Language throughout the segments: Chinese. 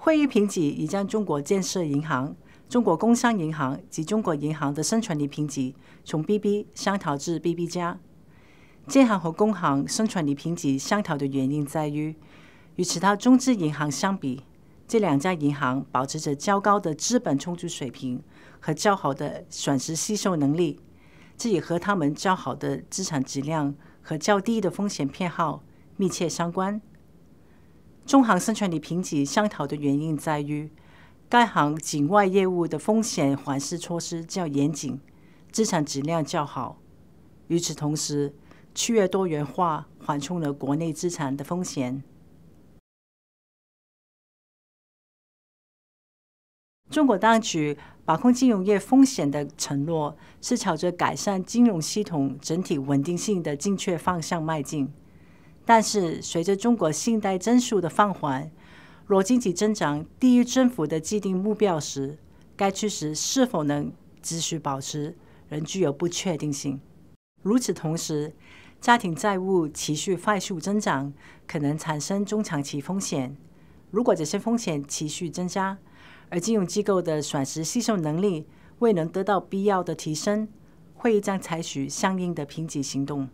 会议评级已将中国建设银行、中国工商银行及中国银行的生存力评级从 BB 相调至 BB 加。建行和工行生存力评级相调的原因在于，与其他中资银行相比，这两家银行保持着较高的资本充足水平和较好的损失吸收能力，这也和他们较好的资产质量和较低的风险偏好密切相关。中行生全里评级商讨的原因在于，该行境外业务的风险缓释措施较严谨，资产质量较好。与此同时，区域多元化缓冲了国内资产的风险。中国当局把控金融业风险的承诺，是朝着改善金融系统整体稳定性的正确方向迈进。但是，随着中国信贷增速的放缓，若经济增长低于政府的既定目标时，该趋势是否能继续保持，仍具有不确定性。如此同时，家庭债务持续快速增长，可能产生中长期风险。如果这些风险持续增加，而金融机构的损失吸收能力未能得到必要的提升，会议将采取相应的评级行动。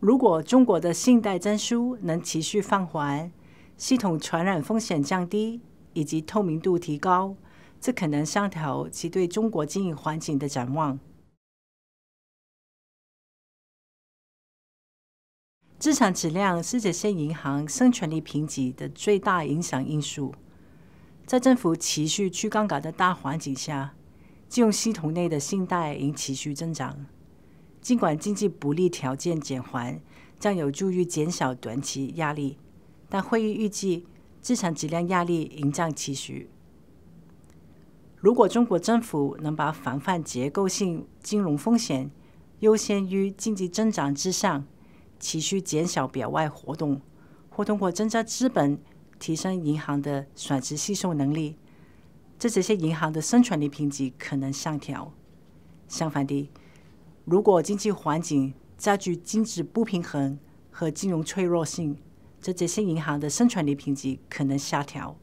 如果中国的信贷增速能持续放缓，系统传染风险降低，以及透明度提高，这可能上调其对中国经营环境的展望。资产质量是这些银行生存力评级的最大影响因素。在政府持续去杠杆的大环境下，金融系统内的信贷应持续增长。尽管经济不利条件减缓将有助于减少短期压力，但会议预计资产质量压力仍将持续。如果中国政府能把防范结构性金融风险优先于经济增长之上，其需减少表外活动，或通过增加资本提升银行的损失吸收能力，这这些银行的生存力评级可能上调。相反地，如果经济环境加剧经济不平衡和金融脆弱性，这些银行的生存力评级可能下调。